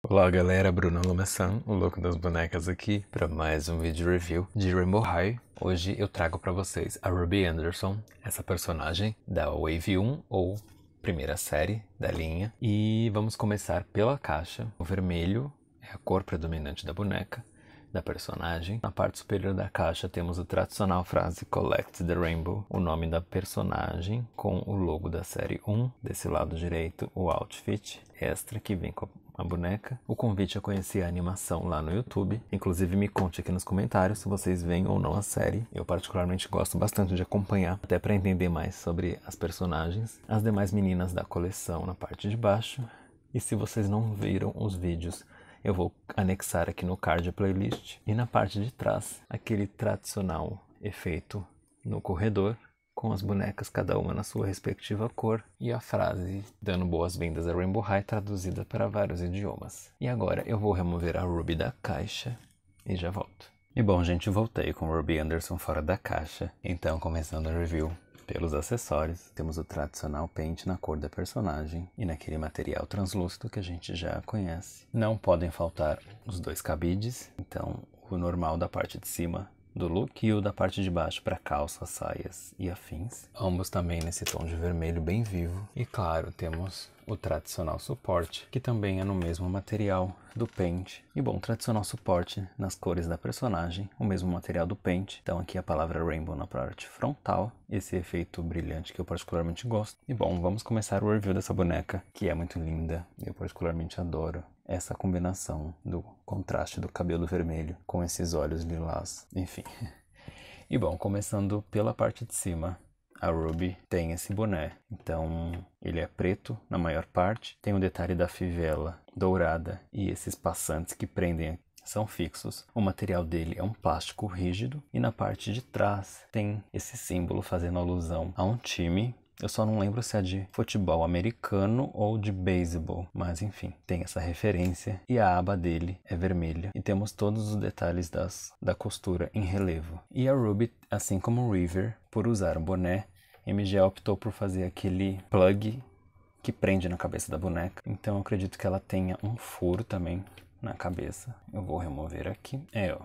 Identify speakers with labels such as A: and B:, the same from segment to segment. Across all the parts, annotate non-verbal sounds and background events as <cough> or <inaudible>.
A: Olá galera, Bruno Lumesan, o louco das bonecas aqui para mais um vídeo review de Rainbow High. Hoje eu trago para vocês a Ruby Anderson, essa personagem da Wave 1 ou primeira série da linha. E vamos começar pela caixa. O vermelho é a cor predominante da boneca, da personagem. Na parte superior da caixa temos a tradicional frase Collect the Rainbow, o nome da personagem com o logo da série 1. Desse lado direito, o outfit extra que vem com a boneca, o convite a é conhecer a animação lá no YouTube. Inclusive, me conte aqui nos comentários se vocês veem ou não a série. Eu, particularmente, gosto bastante de acompanhar, até para entender mais sobre as personagens, as demais meninas da coleção na parte de baixo. E se vocês não viram os vídeos, eu vou anexar aqui no card a playlist e na parte de trás aquele tradicional efeito no corredor com as bonecas cada uma na sua respectiva cor, e a frase dando boas-vindas a Rainbow High traduzida para vários idiomas. E agora eu vou remover a Ruby da caixa e já volto. E bom, gente, voltei com Ruby Anderson fora da caixa, então começando a review. Pelos acessórios, temos o tradicional pente na cor da personagem e naquele material translúcido que a gente já conhece. Não podem faltar os dois cabides, então o normal da parte de cima do look e o da parte de baixo para calças, saias e afins. Ambos também nesse tom de vermelho bem vivo. E claro, temos o tradicional suporte, que também é no mesmo material do Paint. E bom, tradicional suporte nas cores da personagem, o mesmo material do Paint. Então aqui a palavra Rainbow na parte frontal, esse efeito brilhante que eu particularmente gosto. E bom, vamos começar o review dessa boneca, que é muito linda. Eu particularmente adoro essa combinação do contraste do cabelo vermelho com esses olhos lilás. Enfim. <laughs> E bom, começando pela parte de cima, a Ruby tem esse boné. Então ele é preto na maior parte, tem o detalhe da fivela dourada e esses passantes que prendem são fixos. O material dele é um plástico rígido e na parte de trás tem esse símbolo fazendo alusão a um time. Eu só não lembro se é de futebol americano ou de beisebol, mas enfim, tem essa referência e a aba dele é vermelha e temos todos os detalhes das, da costura em relevo. E a Ruby, assim como o River, por usar um boné, MGA optou por fazer aquele plug que prende na cabeça da boneca. Então acredito que ela tenha um furo também na cabeça. Eu vou remover aqui. É, ó.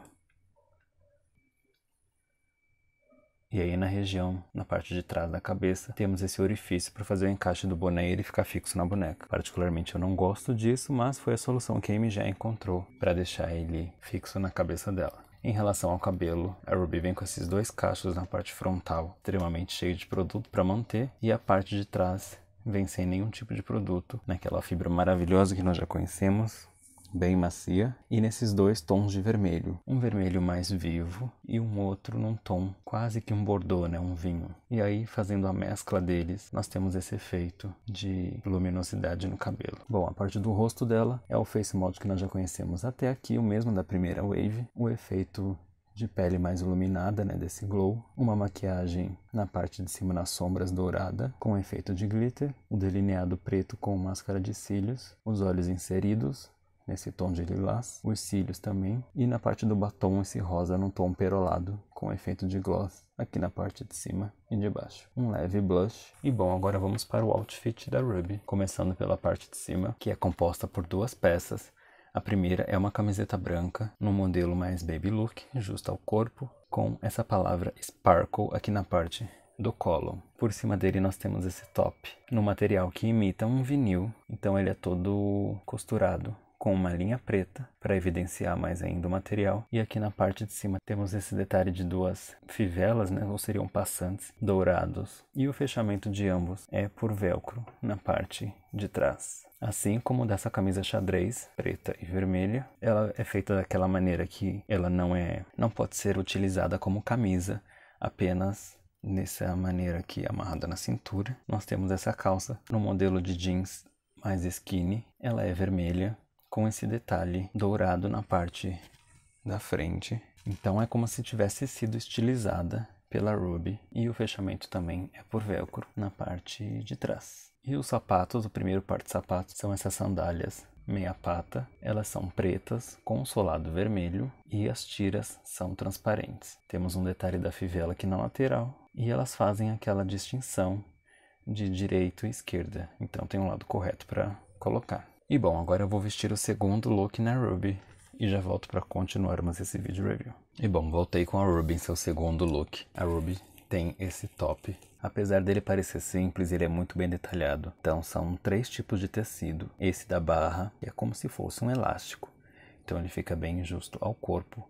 A: E aí na região, na parte de trás da cabeça, temos esse orifício para fazer o encaixe do boné e ele ficar fixo na boneca. Particularmente eu não gosto disso, mas foi a solução que a MG encontrou para deixar ele fixo na cabeça dela. Em relação ao cabelo, a Ruby vem com esses dois cachos na parte frontal, extremamente cheio de produto para manter, e a parte de trás vem sem nenhum tipo de produto, naquela fibra maravilhosa que nós já conhecemos, bem macia, e nesses dois tons de vermelho, um vermelho mais vivo e um outro num tom quase que um bordô, né, um vinho. E aí, fazendo a mescla deles, nós temos esse efeito de luminosidade no cabelo. Bom, a parte do rosto dela é o face mold que nós já conhecemos até aqui, o mesmo da primeira wave, o efeito de pele mais iluminada, né, desse glow, uma maquiagem na parte de cima nas sombras dourada com efeito de glitter, o delineado preto com máscara de cílios, os olhos inseridos, nesse tom de lilás, os cílios também, e na parte do batom esse rosa num tom perolado, com efeito de gloss aqui na parte de cima e de baixo. Um leve blush. E bom, agora vamos para o outfit da Ruby, começando pela parte de cima, que é composta por duas peças. A primeira é uma camiseta branca, no modelo mais baby look, justa ao corpo, com essa palavra sparkle aqui na parte do colo. Por cima dele nós temos esse top, no material que imita um vinil, então ele é todo costurado com uma linha preta para evidenciar mais ainda o material. E aqui na parte de cima temos esse detalhe de duas fivelas, né, ou seriam passantes dourados. E o fechamento de ambos é por velcro na parte de trás. Assim como dessa camisa xadrez preta e vermelha, ela é feita daquela maneira que ela não é, não pode ser utilizada como camisa, apenas nessa maneira aqui amarrada na cintura. Nós temos essa calça no modelo de jeans mais skinny. Ela é vermelha com esse detalhe dourado na parte da frente. Então é como se tivesse sido estilizada pela Ruby e o fechamento também é por velcro na parte de trás. E os sapatos, o primeiro par de sapatos são essas sandálias meia pata, elas são pretas com solado vermelho e as tiras são transparentes. Temos um detalhe da fivela aqui na é lateral e elas fazem aquela distinção de direito e esquerda. Então tem um lado correto para colocar. E bom, agora eu vou vestir o segundo look na Ruby e já volto para continuarmos esse vídeo review. E bom, voltei com a Ruby em seu segundo look. A Ruby tem esse top. Apesar dele parecer simples, ele é muito bem detalhado. Então são três tipos de tecido. Esse da barra é como se fosse um elástico. Então ele fica bem justo ao corpo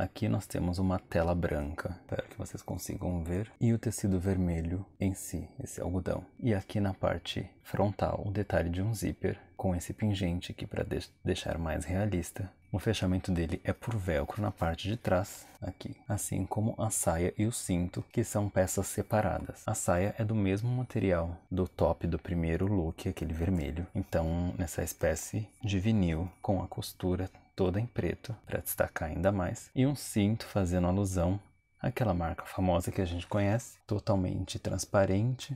A: Aqui nós temos uma tela branca, espero que vocês consigam ver, e o tecido vermelho em si, esse algodão. E aqui na parte frontal, o detalhe de um zíper com esse pingente aqui para de deixar mais realista. O fechamento dele é por velcro na parte de trás, aqui, assim como a saia e o cinto, que são peças separadas. A saia é do mesmo material do top do primeiro look, aquele vermelho. Então, nessa espécie de vinil com a costura toda em preto, para destacar ainda mais, e um cinto fazendo alusão àquela marca famosa que a gente conhece, totalmente transparente,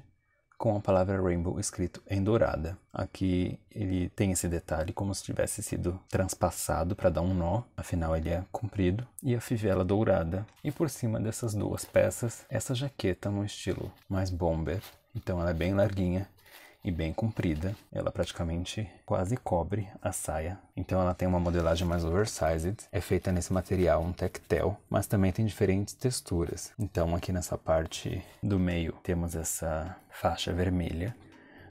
A: com a palavra Rainbow escrito em dourada. Aqui ele tem esse detalhe como se tivesse sido transpassado para dar um nó, afinal ele é comprido, e a fivela dourada. E por cima dessas duas peças, essa jaqueta no estilo mais bomber. Então ela é bem larguinha e bem comprida. Ela praticamente quase cobre a saia. Então ela tem uma modelagem mais oversized. É feita nesse material, um tectel, mas também tem diferentes texturas. Então aqui nessa parte do meio temos essa faixa vermelha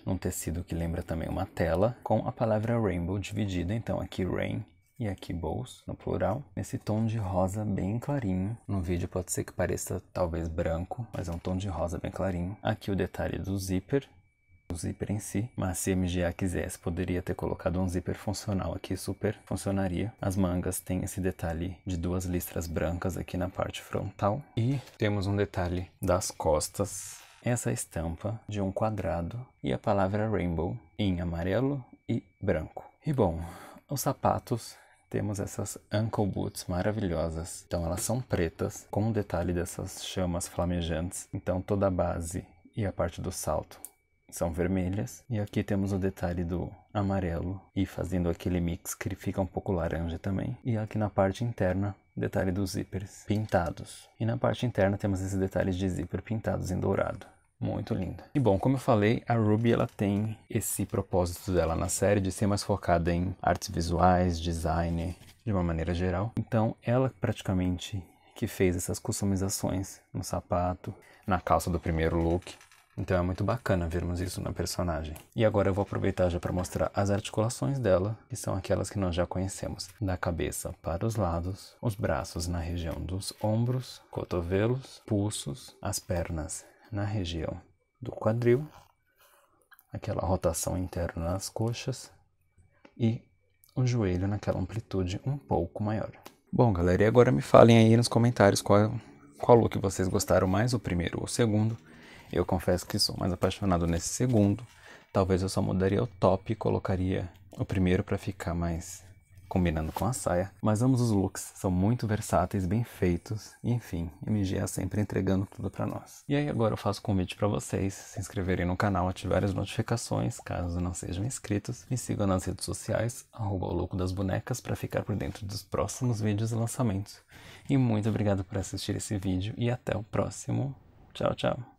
A: num tecido que lembra também uma tela, com a palavra rainbow dividida, então aqui rain e aqui bows, no plural, nesse tom de rosa bem clarinho. No vídeo pode ser que pareça talvez branco, mas é um tom de rosa bem clarinho. Aqui o detalhe do zíper, o zíper em si, mas se a MGA quisesse, poderia ter colocado um zíper funcional aqui, super funcionaria. As mangas têm esse detalhe de duas listras brancas aqui na parte frontal e temos um detalhe das costas. Essa estampa de um quadrado e a palavra rainbow em amarelo e branco. E bom, os sapatos temos essas ankle boots maravilhosas. Então elas são pretas com o detalhe dessas chamas flamejantes. Então toda a base e a parte do salto são vermelhas. E aqui temos o detalhe do amarelo e fazendo aquele mix que fica um pouco laranja também. E aqui na parte interna, detalhe dos zíperes pintados. E na parte interna temos esses detalhes de zíper pintados em dourado. Muito linda. E bom, como eu falei, a Ruby ela tem esse propósito dela na série de ser mais focada em artes visuais, design, de uma maneira geral. Então, ela praticamente que fez essas customizações no sapato, na calça do primeiro look, então é muito bacana vermos isso na personagem. E agora eu vou aproveitar já para mostrar as articulações dela, que são aquelas que nós já conhecemos: da cabeça para os lados, os braços na região dos ombros, cotovelos, pulsos, as pernas na região do quadril, aquela rotação interna nas coxas e o joelho naquela amplitude um pouco maior. Bom, galera, e agora me falem aí nos comentários qual, é, qual look vocês gostaram mais, o primeiro ou o segundo. Eu confesso que sou mais apaixonado nesse segundo. Talvez eu só mudaria o top e colocaria o primeiro para ficar mais combinando com a saia. Mas ambos os looks são muito versáteis, bem feitos. Enfim, enfim, MGA é sempre entregando tudo para nós. E aí agora eu faço o convite para vocês se inscreverem no canal, ativarem as notificações, caso não sejam inscritos. Me sigam nas redes sociais, arroba o louco das bonecas, para ficar por dentro dos próximos vídeos e lançamentos. E muito obrigado por assistir esse vídeo e até o próximo. Tchau, tchau.